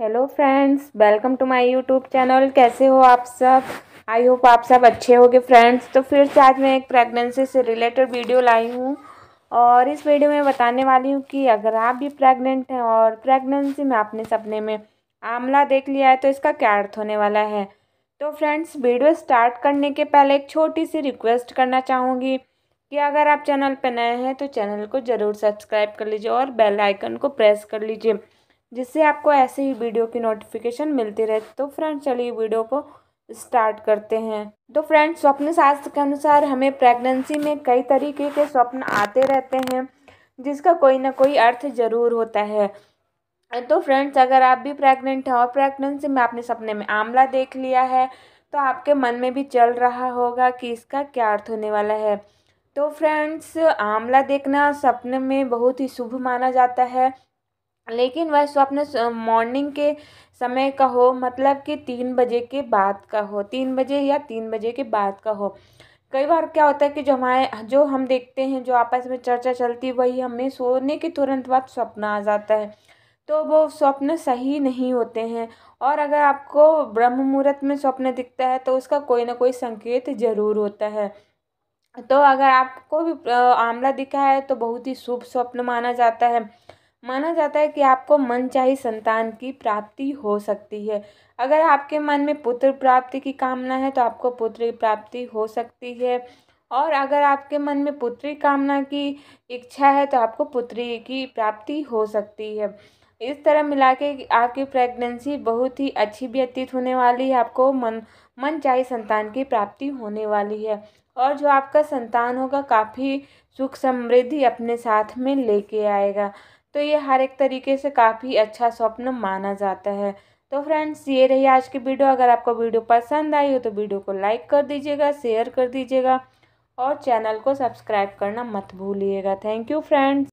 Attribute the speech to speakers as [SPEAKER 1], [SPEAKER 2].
[SPEAKER 1] hello friends welcome to my YouTube channel कैसे हो आप सब आई होप आप सब अच्छे होगे फ्रेंड्स तो फिर से आज मैं एक प्रेगनेंसी से रिलेटेड वीडियो लाई हूँ और इस वीडियो में बताने वाली हूँ कि अगर आप भी प्रेग्नेंट हैं और प्रेगनेंसी में आपने सपने में आमला देख लिया है तो इसका क्या अर्थ होने वाला है तो फ्रेंड्स वीडियो स्टार्ट करने के पहले एक छोटी सी रिक्वेस्ट करना चाहूँगी कि अगर आप चैनल पर नए हैं तो चैनल को ज़रूर सब्सक्राइब कर लीजिए और बेल आइकन को प्रेस कर लीजिए जिससे आपको ऐसे ही वीडियो की नोटिफिकेशन मिलती रहे तो फ्रेंड्स चलिए वीडियो को स्टार्ट करते हैं तो फ्रेंड्स स्वप्न शास्त्र के अनुसार हमें प्रेगनेंसी में कई तरीके के स्वप्न आते रहते हैं जिसका कोई ना कोई अर्थ ज़रूर होता है तो फ्रेंड्स अगर आप भी प्रेग्नेंट हैं और प्रेगनेंसी में आपने सपने में आंवला देख लिया है तो आपके मन में भी चल रहा होगा कि इसका क्या अर्थ होने वाला है तो फ्रेंड्स आंवला देखना सपने में बहुत ही शुभ माना जाता है लेकिन वह स्वप्न मॉर्निंग के समय का हो मतलब कि तीन बजे के बाद का हो तीन बजे या तीन बजे के बाद का हो कई बार क्या होता है कि जो हमारे जो हम देखते हैं जो आपस में चर्चा चलती है वही हमें सोने के तुरंत बाद स्वप्न आ जाता है तो वो स्वप्न सही नहीं होते हैं और अगर आपको ब्रह्म मुहूर्त में स्वप्न दिखता है तो उसका कोई ना कोई संकेत ज़रूर होता है तो अगर आपको भी आंवला दिखा है तो बहुत ही शुभ स्वप्न माना जाता है माना जाता है कि आपको मनचाही संतान की प्राप्ति हो सकती है अगर आपके मन में पुत्र प्राप्ति की कामना है तो आपको पुत्र की प्राप्ति हो सकती है और अगर आपके मन में पुत्री कामना की इच्छा है तो आपको पुत्री की प्राप्ति हो सकती है इस तरह मिला के आपकी प्रेगनेंसी बहुत ही अच्छी व्यतीत होने वाली है आपको मन मन चाहे संतान की प्राप्ति होने वाली है और जो आपका संतान होगा काफ़ी सुख समृद्धि अपने साथ में लेके आएगा तो ये हर एक तरीके से काफ़ी अच्छा स्वप्न माना जाता है तो फ्रेंड्स ये रही आज की वीडियो अगर आपको वीडियो पसंद आई हो तो वीडियो को लाइक कर दीजिएगा शेयर कर दीजिएगा और चैनल को सब्सक्राइब करना मत भूलिएगा थैंक यू फ्रेंड्स